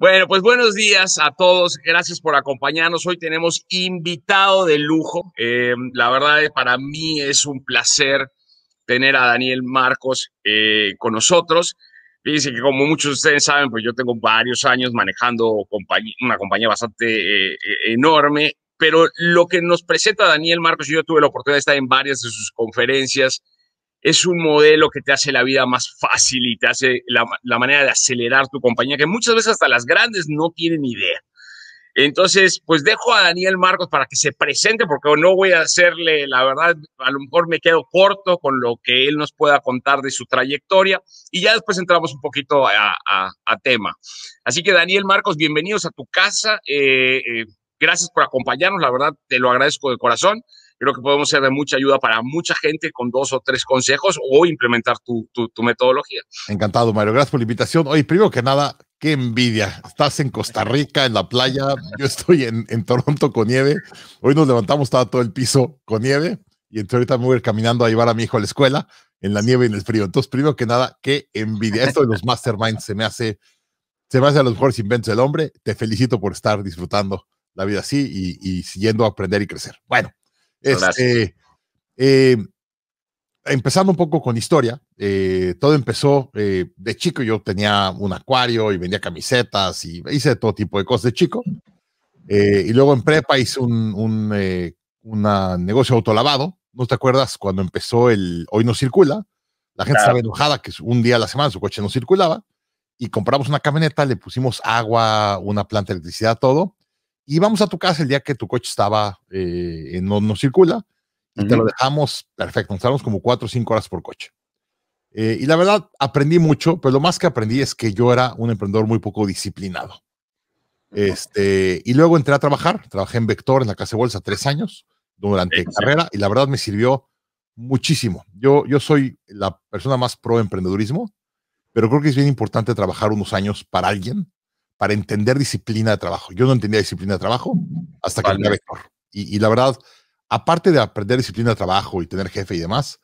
Bueno, pues buenos días a todos. Gracias por acompañarnos. Hoy tenemos invitado de lujo. Eh, la verdad, eh, para mí es un placer tener a Daniel Marcos eh, con nosotros. Dice que como muchos de ustedes saben, pues yo tengo varios años manejando una compañía bastante enorme, pero lo que nos presenta Daniel Marcos, yo tuve la oportunidad de estar en varias de sus conferencias, es un modelo que te hace la vida más fácil y te hace la, manera de acelerar tu compañía, que muchas veces hasta las grandes no tienen idea. Entonces, pues dejo a Daniel Marcos para que se presente, porque no voy a hacerle, la verdad, a lo mejor me quedo corto con lo que él nos pueda contar de su trayectoria y ya después entramos un poquito a, tema. Así que, Daniel Marcos, bienvenidos a tu casa. Eh, eh, gracias por acompañarnos, la verdad, te lo agradezco de corazón creo que podemos ser de mucha ayuda para mucha gente con dos o tres consejos o implementar tu, metodología. Encantado, Mario. Gracias por la invitación. Oye, primero que nada, qué envidia. Estás en Costa Rica, en la playa. Yo estoy en, Toronto con nieve. Hoy nos levantamos, estaba todo el piso con nieve. Y entonces ahorita me voy a ir caminando a llevar a mi hijo a la escuela en la nieve y en el frío. Entonces, primero que nada, qué envidia. Esto de los masterminds se me hace, se me hace a los mejores inventos del hombre. Te felicito por estar disfrutando la vida así y, y siguiendo a aprender y crecer. Bueno, este, eh, empezando un poco con historia, eh, todo empezó eh, de chico. Yo tenía un acuario y vendía camisetas y hice todo tipo de cosas de chico. y luego en prepa hice un, un una negocio autolavado. ¿No te acuerdas cuando empezó el Hoy no circula? La gente estaba enojada que un día a la semana su coche no circulaba y compramos una camioneta, le pusimos agua, una planta de electricidad, todo vamos a tu casa el día que tu coche estaba, eh, no, no, circula, y te lo dejamos perfecto. Nos como cuatro o cinco horas por coche. Eh, y la verdad, aprendí mucho, pero lo más que aprendí es que yo era un emprendedor muy poco disciplinado. Este, y luego entré a trabajar, trabajé en Vector, en la Casa de Bolsa, tres años durante carrera, y la verdad me sirvió muchísimo. Yo, yo soy la persona más pro emprendedurismo, pero creo que es bien importante trabajar unos años para alguien para entender disciplina de trabajo. Yo no entendía disciplina de trabajo hasta que dio Vector. Y, y, la verdad, aparte de aprender disciplina de trabajo y tener jefe y demás,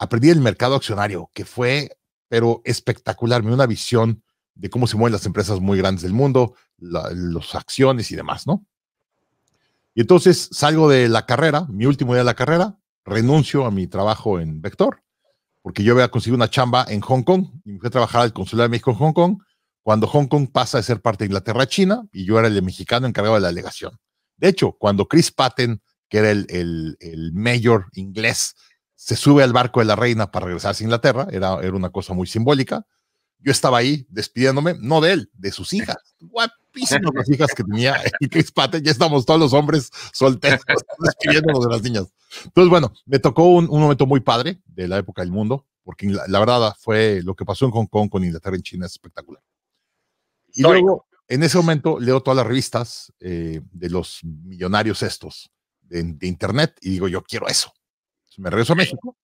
aprendí el mercado accionario, que fue, pero espectacular, me dio una visión de cómo se mueven las empresas muy grandes del mundo, las acciones y demás, ¿no? Y entonces salgo de la carrera, mi último día de la carrera, renuncio a mi trabajo en Vector, porque yo había conseguido una chamba en Hong Kong y me fui a trabajar al Consulado de México en Hong Kong cuando Hong Kong pasa de ser parte de Inglaterra China y yo era el mexicano encargado de la delegación. De hecho, cuando Chris Patten, que era el, el, el mayor inglés, se sube al barco de la reina para regresar a Inglaterra, era, era una cosa muy simbólica, yo estaba ahí despidiéndome, no de él, de sus hijas. Guapísimas las hijas que tenía Y Chris Patten. ya estamos todos los hombres solteros despidiéndonos de las niñas. Entonces, bueno, me tocó un, un momento muy padre de la época del mundo, porque la, la, verdad fue lo que pasó en Hong Kong con Inglaterra en China es espectacular. Y luego, en ese momento, leo todas las revistas eh, de los millonarios estos de, Internet y digo, yo quiero eso. me regreso a México,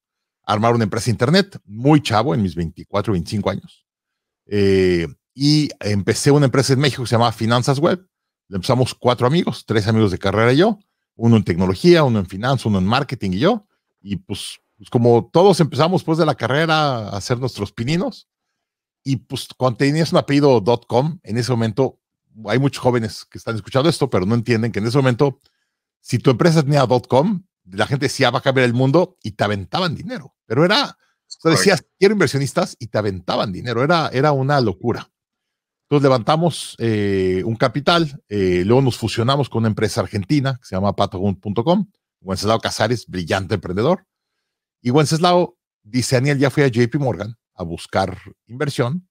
armar una empresa de Internet, muy chavo, en mis 24, 25 años. Eh, y empecé una empresa en México que se llamaba Finanzas Web. Le empezamos cuatro amigos, tres amigos de carrera y yo, uno en tecnología, uno en finanzas, uno en marketing y yo. Y pues, pues como todos empezamos después de la carrera a hacer nuestros pininos, y pues cuando tenías un en ese momento, hay muchos jóvenes que están escuchando esto, pero no entienden que en ese momento, si tu empresa tenía .com, la gente decía, va a cambiar el mundo y te aventaban dinero. Pero era, tú decías, quiero inversionistas y te aventaban dinero. Era, era una locura. Entonces levantamos eh, un capital, eh, luego nos fusionamos con una empresa argentina que se llama patagon.com. Wenceslao Casares, brillante emprendedor. Y Wenceslao dice, Daniel, ya fui a JP Morgan a buscar inversión.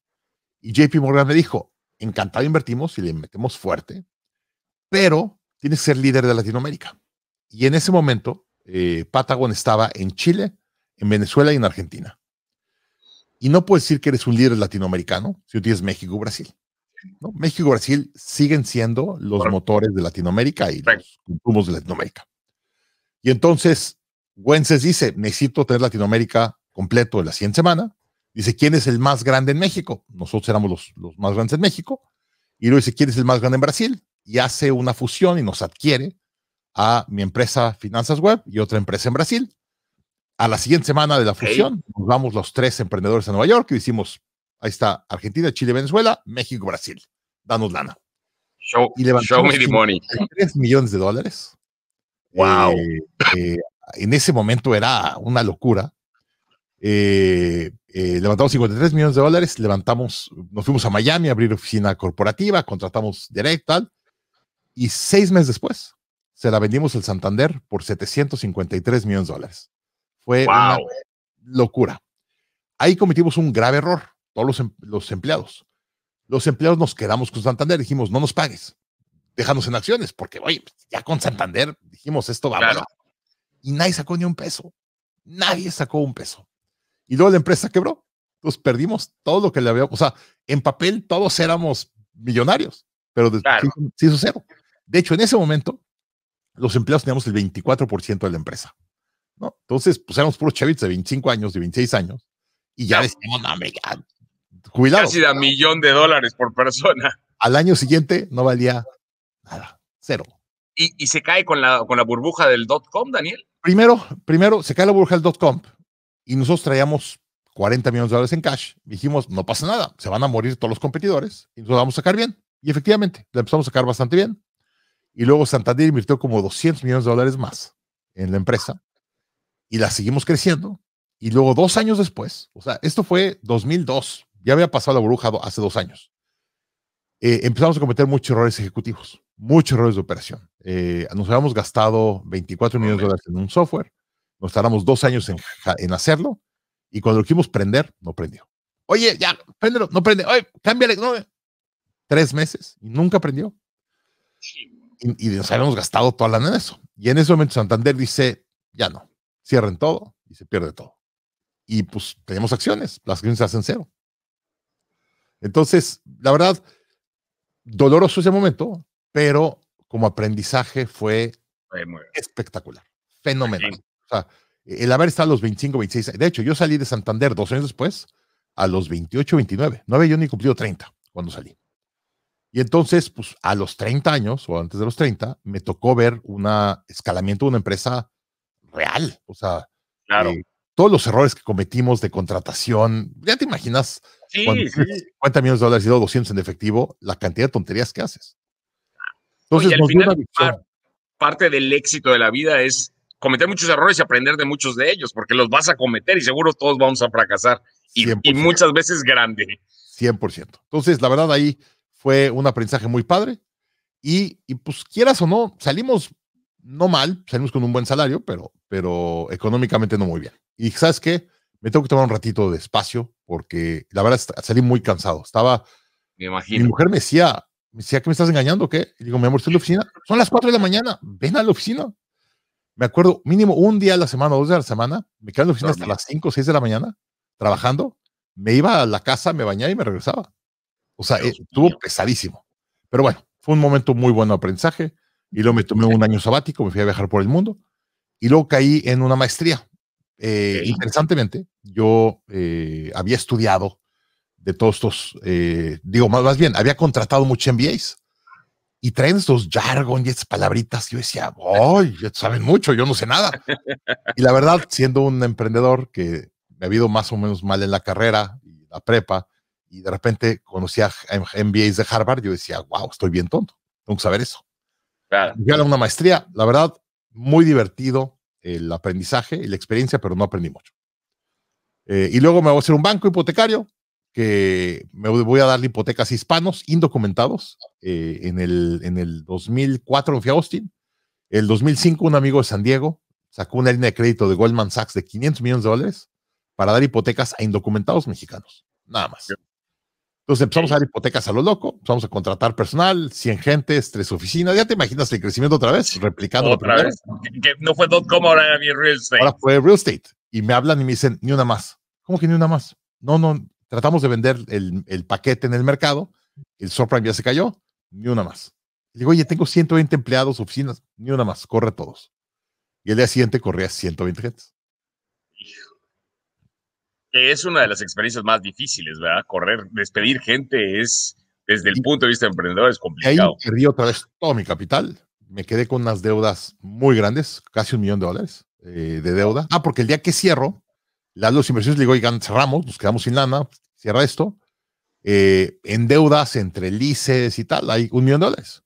Y JP Morgan me dijo, encantado invertimos y le metemos fuerte, pero tienes que ser líder de Latinoamérica. Y en ese momento, eh, Patagon estaba en Chile, en Venezuela y en Argentina. Y no puedes decir que eres un líder latinoamericano si tú tienes México o Brasil. ¿no? México y Brasil siguen siendo los motores de Latinoamérica y los consumos de Latinoamérica. Y entonces, Wences dice, necesito tener Latinoamérica completo en la siguiente semana. Dice, ¿quién es el más grande en México? Nosotros éramos los, más grandes en México. Y luego dice, ¿quién es el más grande en Brasil? Y hace una fusión y nos adquiere a mi empresa Finanzas Web y otra empresa en Brasil. A la siguiente semana de la fusión, nos vamos los tres emprendedores a Nueva York y hicimos, ahí está, Argentina, Chile, Venezuela, México, Brasil. Danos lana. Show, y show me the money. 3 millones de dólares. Wow. Eh, eh, en ese momento era una locura. Eh, eh, levantamos 53 millones de dólares, levantamos, nos fuimos a Miami a abrir oficina corporativa, contratamos directo, tal, y seis meses después se la vendimos al Santander por 753 millones de dólares. Fue una locura. Ahí cometimos un grave error, todos em-, los, empleados. Los empleados nos quedamos con Santander, dijimos, no nos pagues, déjanos en acciones, porque, oye, pues, ya con Santander dijimos, esto va claro. Y nadie sacó ni un peso. Nadie sacó un peso. Y luego la empresa quebró. Entonces perdimos todo lo que le había. O sea, en papel todos éramos millonarios, pero después se, hizo, cero. De hecho, en ese momento, los empleados teníamos el 24% de la empresa. ¿no? Entonces, pues éramos puros chavitos de 25 años, de 26 años, y ya decíamos, no, me cuidado Casi da millón de dólares por persona. Al año siguiente no valía nada, cero. ¿Y, se cae con la, con la burbuja del dot-com, Daniel? Primero, primero se cae la burbuja del dot-com y nosotros traíamos 40 millones de dólares en cash. Dijimos, no pasa nada, se van a morir todos los competidores y lo vamos a sacar bien. Y efectivamente, la empezamos a sacar bastante bien. Y luego Santander invirtió como 200 millones de dólares más en la empresa y la seguimos creciendo. Y luego dos años después, o sea, esto fue 2002, ya había pasado la burbuja hace dos años, eh, empezamos a cometer muchos errores ejecutivos, muchos errores de operación. Eh, nos habíamos gastado 24 millones de dólares en un software, nos tardamos dos años en, hacerlo y cuando lo quisimos prender, no prendió. Oye, ya, préndelo, no prende. Oye, cámbiale. No. Tres meses y nunca prendió. Y, nos habíamos gastado toda la lana en eso. Y en ese momento Santander dice, ya no, cierren todo y se pierde todo. Y pues tenemos acciones, las acciones se hacen cero. Entonces, la verdad, doloroso ese momento, pero como aprendizaje fue espectacular, fenomenal. O sea, el haber estado a los 25, 26. De hecho, yo salí de Santander dos años después, a los 28, 29. No había yo ni cumplido 30 cuando salí. Y entonces, pues a los 30 años o antes de los 30, me tocó ver un escalamiento de una empresa real. O sea, claro. Eh, todos los errores que cometimos de contratación, ya te imaginas, 50 millones de dólares y 200 en efectivo, la cantidad de tonterías que haces. Entonces, al final, parte del éxito de la vida es cometer muchos errores y aprender de muchos de ellos, porque los vas a cometer y seguro todos vamos a fracasar. Y, muchas veces grande. 100%. Entonces, la verdad, ahí fue un aprendizaje muy padre. Y, y, pues quieras o no, salimos no mal, salimos con un buen salario, pero, pero económicamente no muy bien. Y sabes qué, me tengo que tomar un ratito de espacio porque la verdad salí muy cansado. Estaba... Me imagino. Mi mujer me decía, me decía que me estás engañando, ¿qué? Y digo, mi amor, estoy en la oficina. Son las 4 de la mañana, ven a la oficina me acuerdo, mínimo un día a la semana, dos días a la semana, me quedaba en la oficina hasta las 5 o 6 de la mañana trabajando, me iba a la casa, me bañaba y me regresaba. O sea, eh, estuvo pesadísimo. Pero bueno, fue un momento muy bueno de aprendizaje y luego me tomé un año sabático, me fui a viajar por el mundo y luego caí en una maestría. Eh, interesantemente, yo eh, había estudiado de todos estos, digo, más, más bien, había contratado muchos MBAs y traen estos jargon y palabritas. Yo decía, ya Saben mucho, yo no sé nada. Y la verdad, siendo un emprendedor que me ha ido más o menos mal en la carrera y la prepa, y de repente conocí a MBAs de Harvard, yo decía, wow, estoy bien tonto, tengo que saber eso. Claro. una maestría, la verdad, muy divertido el aprendizaje y la experiencia, pero no aprendí mucho. Eh, y luego me voy a hacer un banco hipotecario, que me voy a dar hipotecas hispanos indocumentados eh, en, el, en el 2004 fui a Austin. El 2005 un amigo de San Diego sacó una línea de crédito de Goldman Sachs de 500 millones de dólares para dar hipotecas a indocumentados mexicanos, nada más. Entonces empezamos a dar hipotecas a lo loco, empezamos a contratar personal, 100 gentes, tres oficinas, ya te imaginas el crecimiento otra vez, replicando otra vez. Que, no fue .com, ahora había real estate. Ahora fue real estate. Y me hablan y me dicen, ni una más. ¿Cómo que ni una más? No, no, Tratamos de vender el, paquete en el mercado, el Surprime ya se cayó, ni una más. Le digo, oye, tengo 120 empleados, oficinas, ni una más, corre todos. Y el día siguiente corría 120 gentes. es una de las experiencias más difíciles, ¿verdad? Correr, despedir gente es, desde el punto de vista de emprendedor, es complicado. Ahí perdí otra vez todo mi capital. Me quedé con unas deudas muy grandes, casi un millón de dólares eh, de deuda. Ah, porque el día que cierro, las dos inversiones le digo, oigan, cerramos, nos quedamos sin lana, cierra esto, eh, en deudas entre lices y tal, hay un millón de dólares.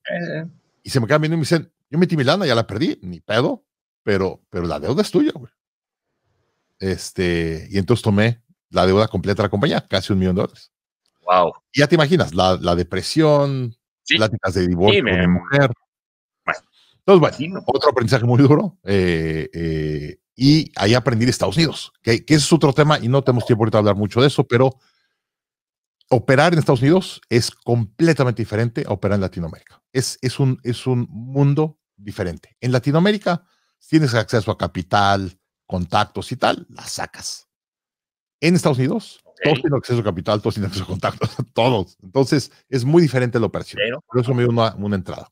Y se me quedan viendo y me dicen, yo metí mi lana, ya la perdí, ni pedo, pero, pero la deuda es tuya, Este, y entonces tomé la deuda completa de la compañía, casi un millón de dólares. Wow. Y ya te imaginas, la, depresión, pláticas de divorcio de mujer. Entonces, bueno, otro aprendizaje muy duro. Eh, eh, y ahí aprendí de Estados Unidos, que, que, es otro tema y no tenemos tiempo ahorita de hablar mucho de eso, pero operar en Estados Unidos es completamente diferente a operar en Latinoamérica. Es, es, un, es un mundo diferente. En Latinoamérica tienes acceso a capital, contactos y tal, las sacas. En Estados Unidos, todos tienen acceso a capital, todos tienen acceso a contactos, todos. Entonces, es muy diferente la operación. Por eso me dio una, entrada.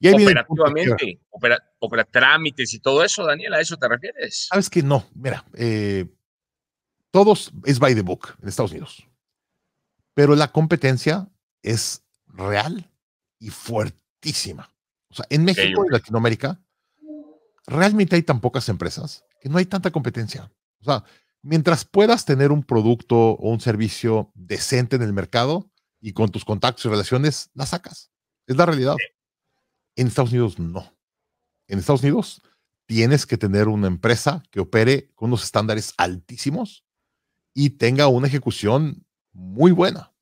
operativamente, opera, trámites y todo eso, Daniel, ¿a eso te refieres? Sabes que no, mira, eh, todos es by the book en Estados Unidos pero la competencia es real y fuertísima. O sea, en México y Latinoamérica realmente hay tan pocas empresas que no hay tanta competencia. O sea, mientras puedas tener un producto o un servicio decente en el mercado y con tus contactos y relaciones, la sacas. Es la realidad. En Estados Unidos no. En Estados Unidos tienes que tener una empresa que opere con unos estándares altísimos y tenga una ejecución muy buena.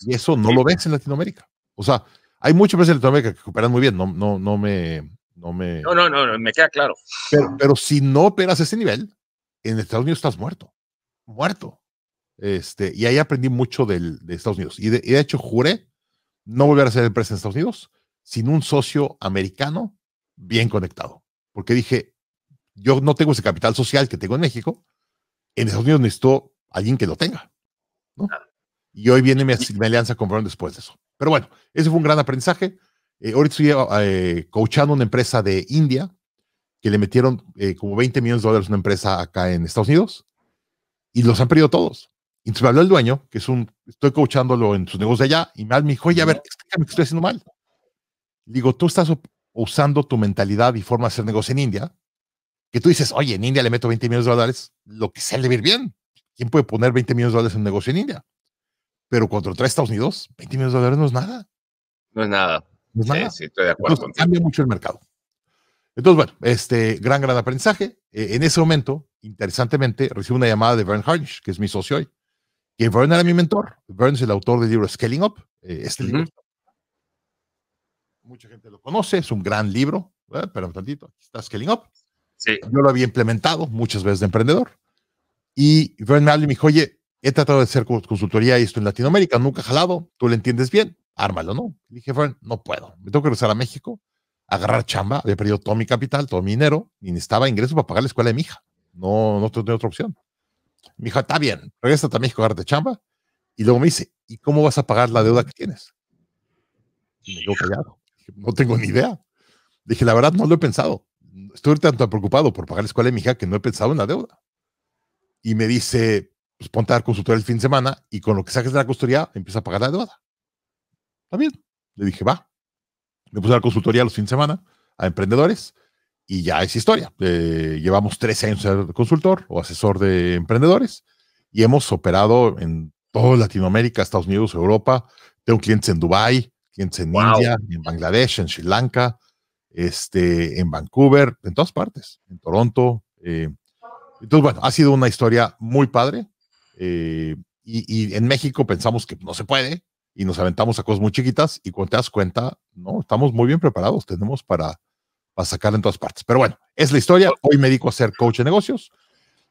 Y eso no lo ves en Latinoamérica. O sea, hay muchas empresas en Latinoamérica que cooperan muy bien, no, no, no me... No, me... No, no, no, me queda claro. Pero, si no operas a ese nivel, en Estados Unidos estás muerto, muerto. Este, y ahí aprendí mucho del, de Estados Unidos. Y de, hecho juré no volver a ser empresa en Estados Unidos sin un socio americano bien conectado. Porque dije, yo no tengo ese capital social que tengo en México, en Estados Unidos necesito alguien que lo tenga. Y hoy viene mi, alianza con Brown después de eso. Pero bueno, ese fue un gran aprendizaje. Eh, ahorita estoy eh, coachando una empresa de India que le metieron eh, como 20 millones de dólares a una empresa acá en Estados Unidos y los han perdido todos. entonces me habló el dueño, que es un, estoy coachándolo en sus negocios allá, y me dijo, oye, a ver, explícame este que estoy haciendo mal. digo, tú estás usando tu mentalidad y forma de hacer negocio en India, que tú dices, oye, en India le meto 20 millones de dólares, lo que sea le va bien. ¿Quién puede poner 20 millones de dólares en un negocio en India? Pero contra tres Estados Unidos, 20 millones de dólares no es nada. No es nada. cambia mucho el mercado. Entonces, bueno, este gran, gran aprendizaje. E, en ese momento, interesantemente, recibo una llamada de Vern Harnish, que es mi socio hoy, que Vern era mi mentor. Vern es el autor del libro Scaling Up. Eh, este libro. Mucha gente lo conoce, es un gran libro. Espera un tantito, está Scaling Up. Yo lo había implementado muchas veces de emprendedor. Y Brian y me dijo, oye, he tratado de hacer consultoría y esto en Latinoamérica, nunca jalado, tú lo entiendes bien, ármalo, ¿no? Le dije, Brian, no puedo, me tengo que regresar a México, agarrar chamba, había perdido todo mi capital, todo mi dinero, y necesitaba ingresos para pagar la escuela de mi hija. No, no tenía otra opción. Mi hija, está bien, regresa a México, de chamba. Y luego me dice, ¿y cómo vas a pagar la deuda que tienes? me quedo callado. no tengo ni idea. Dije, la verdad, no lo he pensado. Estoy tan preocupado por pagar la escuela de mi hija que no he pensado en la deuda y me dice, pues ponte a dar consultoría el fin de semana y con lo que saques de la consultoría empieza a pagar la deuda. También, Le dije, va. Me puse a dar consultoría los fines de semana a emprendedores y ya es historia. Eh, llevamos 13 años de consultor o asesor de emprendedores y hemos operado en toda Latinoamérica, Estados Unidos, Europa. Tengo clientes en Dubái, clientes en India, en Bangladesh, en Sri Lanka, este, en Vancouver, en todas partes, en Toronto. en... Eh, entonces, bueno, ha sido una historia muy padre. Eh, y, en México pensamos que no se puede y nos aventamos a cosas muy chiquitas y cuando te das cuenta, no, estamos muy bien preparados, tenemos para, para sacar en todas partes. Pero bueno, es la historia. Hoy me dedico a ser coach de negocios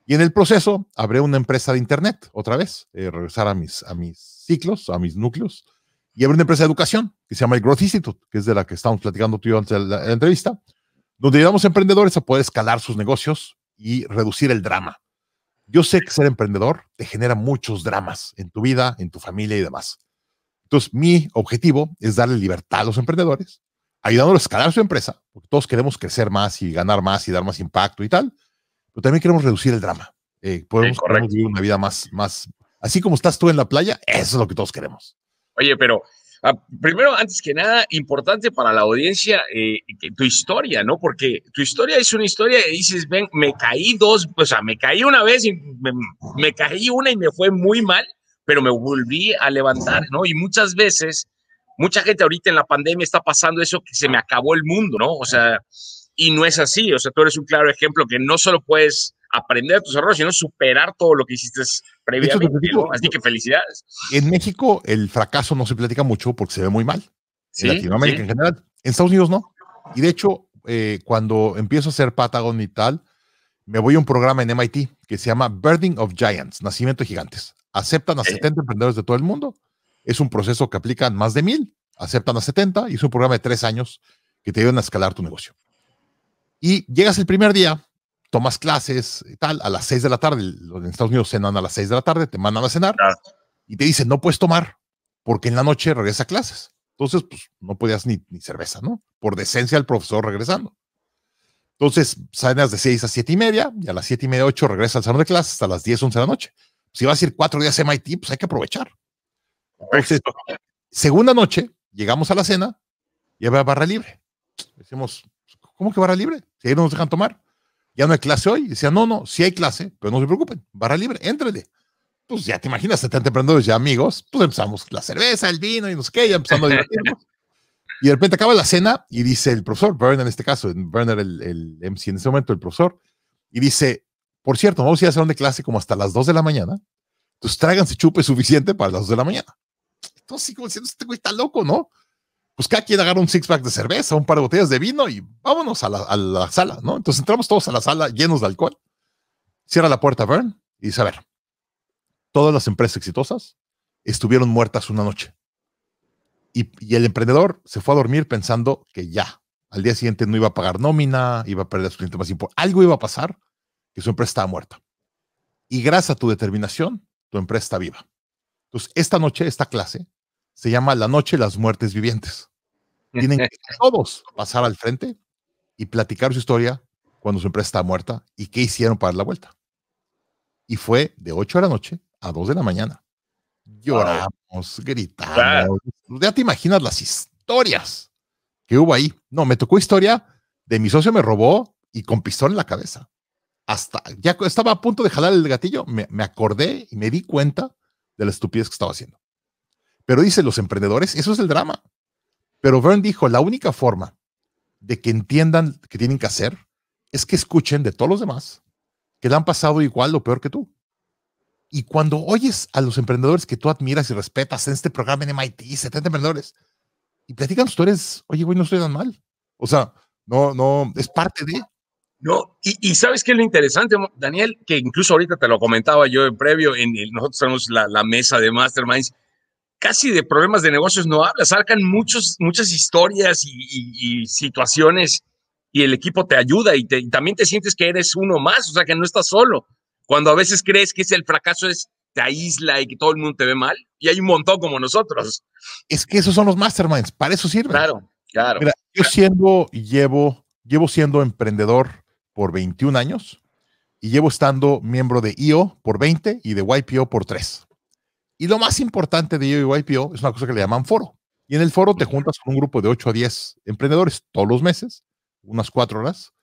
y en el proceso habré una empresa de Internet otra vez, eh, regresar a mis, a mis ciclos, a mis núcleos y habré una empresa de educación que se llama el Growth Institute, que es de la que estamos platicando tú y yo antes de la, de la entrevista, donde ayudamos a emprendedores a poder escalar sus negocios y reducir el drama. Yo sé que ser emprendedor te genera muchos dramas en tu vida, en tu familia y demás. Entonces, mi objetivo es darle libertad a los emprendedores, ayudándolos a escalar su empresa, porque todos queremos crecer más y ganar más y dar más impacto y tal, pero también queremos reducir el drama. Eh, podemos, vivir una vida más, más, así como estás tú en la playa, eso es lo que todos queremos. Oye, pero Ah, primero, antes que nada, importante para la audiencia eh, tu historia, ¿no? Porque tu historia es una historia y dices, ven, me caí dos, o sea, me caí una vez y me, caí una y me fue muy mal, pero me volví a levantar, ¿no? Y muchas veces, mucha gente ahorita en la pandemia está pasando eso que se me acabó el mundo, ¿no? O sea, y no es así, o sea, tú eres un claro ejemplo que no solo puedes aprender tus errores, sino superar todo lo que hiciste previamente, Así que felicidades. En México el fracaso no se platica mucho porque se ve muy mal. En Latinoamérica en general. En Estados Unidos no. Y de hecho, eh, cuando empiezo a hacer Patagon y tal, me voy a un programa en MIT que se llama Birding of Giants, Nacimiento de Gigantes. Aceptan a 70 emprendedores de todo el mundo. Es un proceso que aplican más de mil. Aceptan a 70 y es un programa de tres años que te ayudan a escalar tu negocio. Y llegas el primer día tomas clases y tal, a las 6 de la tarde, en Estados Unidos cenan a las 6 de la tarde, te mandan a cenar y te dicen, no puedes tomar porque en la noche regresa clases. Entonces, pues no podías ni, cerveza, ¿no? Por decencia el profesor regresando. Entonces, cenas de 6 a 7 y media y a las 7 y media, 8 regresa al salón de clases hasta las 10, 11 de la noche. Si vas a ir cuatro días a MIT, pues hay que aprovechar. segunda noche, llegamos a la cena y había barra libre. Decimos, ¿cómo que barra libre? Si ahí no nos dejan tomar ya no hay clase hoy. Decía, no, no, sí hay clase, pero no se preocupen, barra libre, éntrele. Pues ya te imaginas, 70 emprendedores ya amigos, pues empezamos la cerveza, el vino y nos sé qué, ya empezamos a divertirnos. y de repente acaba la cena y dice el profesor, Werner en este caso, Werner el, el en ese momento, el profesor, y dice, por cierto, vamos a ir a de clase como hasta las 2 de la mañana, entonces tráiganse chupe suficiente para las 2 de la mañana. Entonces, ¿cómo como diciendo, este güey está loco, ¿no? pues cada quien agarra un six pack de cerveza, un par de botellas de vino y vámonos a la, sala, ¿no? Entonces entramos todos a la sala llenos de alcohol. Cierra la puerta Vern y dice, a ver, todas las empresas exitosas estuvieron muertas una noche. Y, el emprendedor se fue a dormir pensando que ya, al día siguiente no iba a pagar nómina, iba a perder su cliente más Algo iba a pasar que su empresa estaba muerta. Y gracias a tu determinación, tu empresa está viva. Entonces, esta noche, esta clase se llama La Noche de las Muertes Vivientes. Tienen que todos pasar al frente y platicar su historia cuando su empresa está muerta y qué hicieron para dar la vuelta. Y fue de 8 de la noche a 2 de la mañana. Lloramos, gritamos. Ya te imaginas las historias que hubo ahí. No, me tocó historia de mi socio me robó y con pistón en la cabeza. Hasta ya estaba a punto de jalar el gatillo, me, me acordé y me di cuenta de la estupidez que estaba haciendo. Pero dice, los emprendedores, eso es el drama. Pero Vern dijo, la única forma de que entiendan que tienen que hacer es que escuchen de todos los demás que le han pasado igual o peor que tú. Y cuando oyes a los emprendedores que tú admiras y respetas en este programa en MIT, 70 emprendedores, y platican ustedes oye, güey, no estoy tan mal. O sea, no, no, es parte de... No, y, y, sabes qué es lo interesante, Daniel, que incluso ahorita te lo comentaba yo en previo, en, nosotros tenemos la, la, mesa de masterminds casi de problemas de negocios no hablas. sacan muchos, muchas historias y, situaciones y el equipo te ayuda y, también te sientes que eres uno más, o sea, que no estás solo. Cuando a veces crees que es el fracaso es te aísla y que todo el mundo te ve mal y hay un montón como nosotros. Es que esos son los masterminds, para eso sirven. Claro, claro. yo siendo llevo llevo siendo emprendedor por 21 años y llevo estando miembro de IO por 20 y de YPO por 3. Y lo más importante de IPO es una cosa que le llaman foro. Y en el foro te juntas con un grupo de 8 a 10 emprendedores todos los meses, unas 4 horas,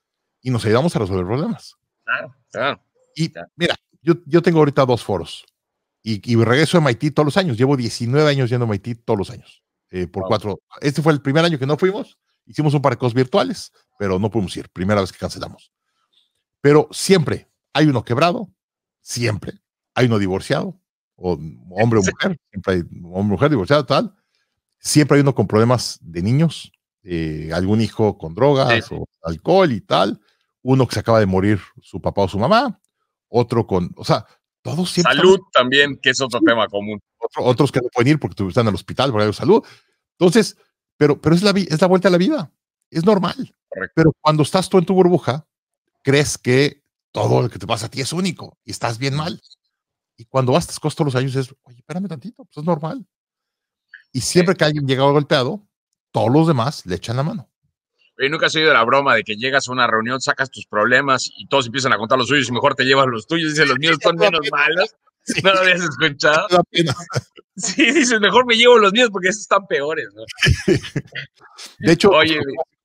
y nos ayudamos a resolver problemas. Claro, claro. Y mira, yo, yo, tengo ahorita dos foros y, regreso a MIT todos los años. Llevo 19 años yendo a MIT todos los años. Eh, por cuatro. Este fue el primer año que no fuimos. Hicimos un par de virtuales, pero no pudimos ir. Primera vez que cancelamos. Pero siempre hay uno quebrado, siempre hay uno divorciado, o hombre o mujer, siempre hay hombre, mujer divorciado, tal. Siempre hay uno con problemas de niños, eh, algún hijo con drogas o alcohol y tal, uno que se acaba de morir su papá o su mamá, otro con, o sea, todos siempre. Salud también, que es otro tema común. otros que no pueden ir porque están en el hospital por algo de salud. Entonces, pero, pero es, la, es la vuelta a la vida, es normal. Pero cuando estás tú en tu burbuja, crees que todo lo que te pasa a ti es único y estás bien mal. Y cuando vas, te los años, es, oye, espérame tantito, pues es normal. Y siempre que alguien llega golpeado, todos los demás le echan la mano. Oye, nunca has oído la broma de que llegas a una reunión, sacas tus problemas y todos empiezan a contar los suyos y mejor te llevas los tuyos y dices, los míos son menos malos. ¿No lo habías escuchado? Sí, dices, mejor me llevo los míos porque esos están peores. De hecho, Oye,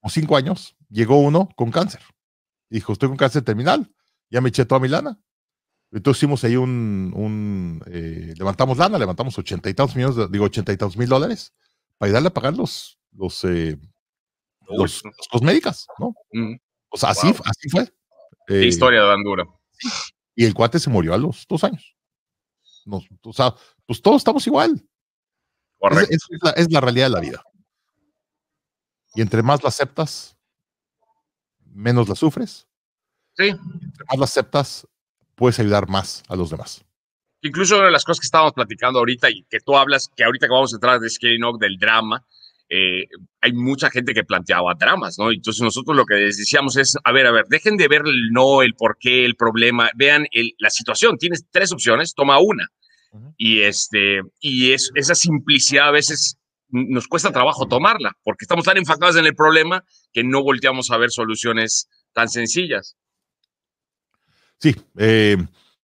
cinco años, llegó uno con cáncer. Dijo, estoy con cáncer terminal, ya me eché a milana entonces hicimos ahí un, eh, levantamos lana, levantamos ochenta y tantos millones, digo ochenta y tantos mil dólares para ayudarle a pagar los, los, eh, los, ¿no? Mm. O sea, así, fue. Eh, historia de dura. Y el cuate se murió a los dos años. o sea, pues todos estamos igual. Es, la, es la realidad de la vida. Y entre más la aceptas, menos la sufres. Sí. Entre más la aceptas, puedes ayudar más a los demás. Incluso una de las cosas que estábamos platicando ahorita y que tú hablas, que ahorita que vamos a entrar de Scary del drama, eh, hay mucha gente que planteaba dramas, ¿no? Entonces nosotros lo que les decíamos es, a ver, a ver, dejen de ver el no, el por qué, el problema, vean la situación, tienes tres opciones, toma una. Y, este, y es, esa simplicidad a veces nos cuesta trabajo tomarla, porque estamos tan enfocados en el problema que no volteamos a ver soluciones tan sencillas. Sí, eh,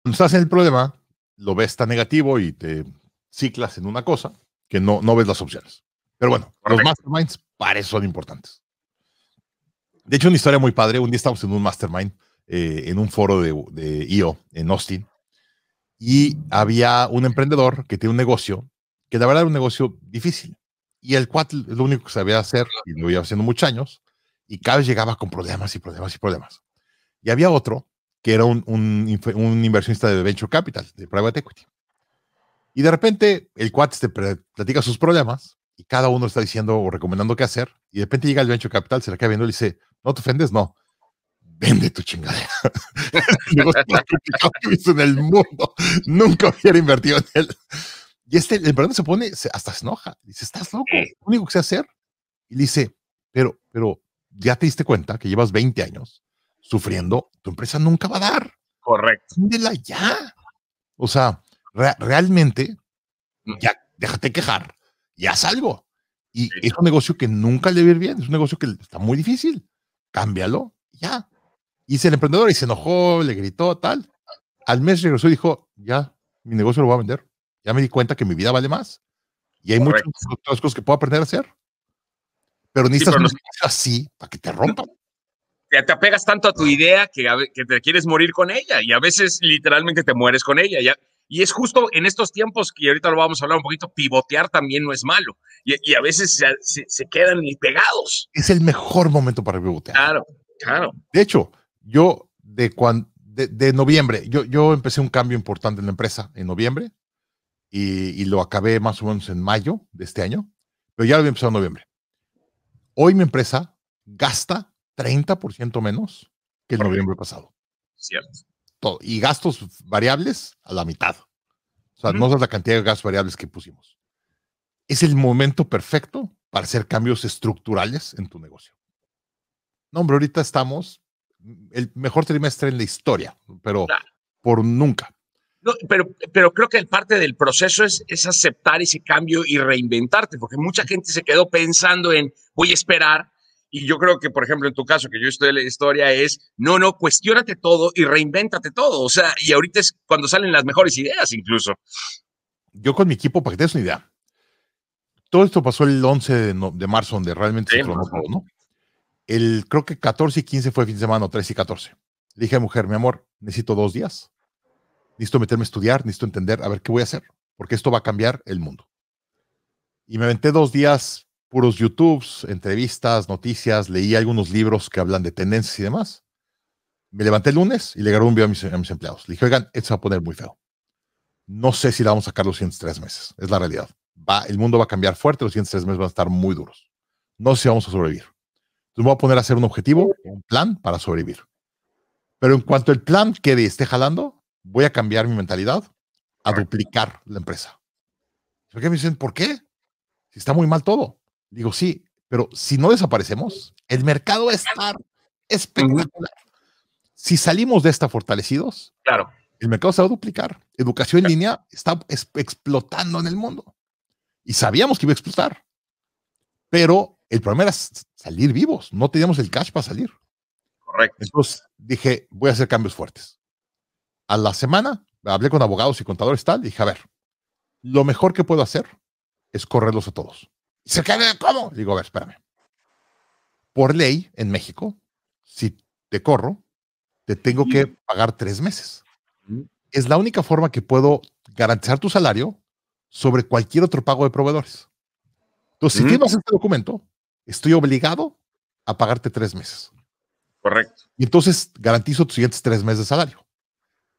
cuando estás en el problema, lo ves tan negativo y te ciclas en una cosa que no, no ves las opciones. Pero bueno, los masterminds para son importantes. De hecho, una historia muy padre. Un día estábamos en un mastermind, eh, en un foro de, de IO en Austin, y había un emprendedor que tiene un negocio, que la verdad era un negocio difícil. Y el cual es lo único que sabía hacer, y lo iba haciendo muchos años, y cada vez llegaba con problemas y problemas y problemas. Y había otro que era un, inversionista de venture capital, de private equity. Y de repente el cuate te platica sus problemas y cada uno está diciendo o recomendando qué hacer. Y de repente llega el venture capital, se le queda viendo y le dice, no te ofendes, no. Vende tu chingadera. el negocio que en el mundo. Nunca hubiera invertido en él. Y este, el problema se pone, hasta se enoja. Dice, estás loco, lo único que sé hacer. Y le dice, pero, pero, ya te diste cuenta que llevas 20 años sufriendo, tu empresa nunca va a dar. Correcto. Síndela ya. O sea, realmente, ya déjate quejar, ya salgo Y es un negocio que nunca le va a ir bien, es un negocio que está muy difícil. Cámbialo, ya. Y el emprendedor y se enojó, le gritó, tal. Al mes regresó y dijo, ya, mi negocio lo voy a vender. Ya me di cuenta que mi vida vale más. Y hay muchas otras cosas que puedo aprender a hacer. Pero necesitas así para que te rompan te, apegas tanto a tu idea que, te quieres morir con ella y a veces literalmente te mueres con ella. Y es justo en estos tiempos, que ahorita lo vamos a hablar un poquito, pivotear también no es malo. Y, a veces se, se, quedan pegados. Es el mejor momento para pivotear. Claro, claro. De hecho, yo de, cuando, de, noviembre, yo, yo empecé un cambio importante en la empresa en noviembre y, y lo acabé más o menos en mayo de este año, pero ya lo había empezado en noviembre. Hoy mi empresa gasta 30% menos que el noviembre pasado. Cierto. Y gastos variables a la mitad. O sea, no es la cantidad de gastos variables que pusimos. Es el momento perfecto para hacer cambios estructurales en tu negocio. No, hombre, ahorita estamos mm, el mejor trimestre en la historia, pero por nunca. No, pero, pero creo que parte del proceso es, es aceptar ese cambio y reinventarte, porque mucha gente se quedó pensando en voy a esperar y yo creo que, por ejemplo, en tu caso, que yo estoy en la historia, es, no, no, cuestiónate todo y reinvéntate todo. O sea, y ahorita es cuando salen las mejores ideas incluso. Yo con mi equipo, para que te des una idea, todo esto pasó el 11 de, marzo, donde realmente ¿no? El, creo que 14 y 15 fue fin de semana, 13 y 14. Le dije a mujer, mi amor, necesito dos días. Necesito meterme a estudiar, necesito entender, a ver qué voy a hacer, porque esto va a cambiar el mundo. Y me aventé dos días puros YouTubes, entrevistas, noticias, leí algunos libros que hablan de tendencias y demás. Me levanté el lunes y le grabé un video a mis, empleados. Le dije, oigan, esto se va a poner muy feo. No sé si la vamos a sacar los siguientes tres meses. Es la realidad. Va, el mundo va a cambiar fuerte, los siguientes tres meses van a estar muy duros. No sé si vamos a sobrevivir. Entonces me voy a poner a hacer un objetivo, un plan para sobrevivir. Pero en cuanto el plan quede esté jalando, voy a cambiar mi mentalidad a duplicar la empresa. ¿Por qué me dicen, por qué? Si está muy mal todo. Digo, sí, pero si no desaparecemos, el mercado va a estar espectacular. Si salimos de esta fortalecidos, claro. el mercado se va a duplicar. Educación en línea está explotando en el mundo. Y sabíamos que iba a explotar. Pero el problema era salir vivos. No teníamos el cash para salir. Correcto. Entonces dije, voy a hacer cambios fuertes. A la semana hablé con abogados y contadores tal. Dije, a ver, lo mejor que puedo hacer es correrlos a todos se queda, ¿cómo? Digo, a espérame. Por ley, en México, si te corro, te tengo que pagar tres meses. Es la única forma que puedo garantizar tu salario sobre cualquier otro pago de proveedores. Entonces, si firmas este documento, estoy obligado a pagarte tres meses. Correcto. Y entonces garantizo tus siguientes tres meses de salario.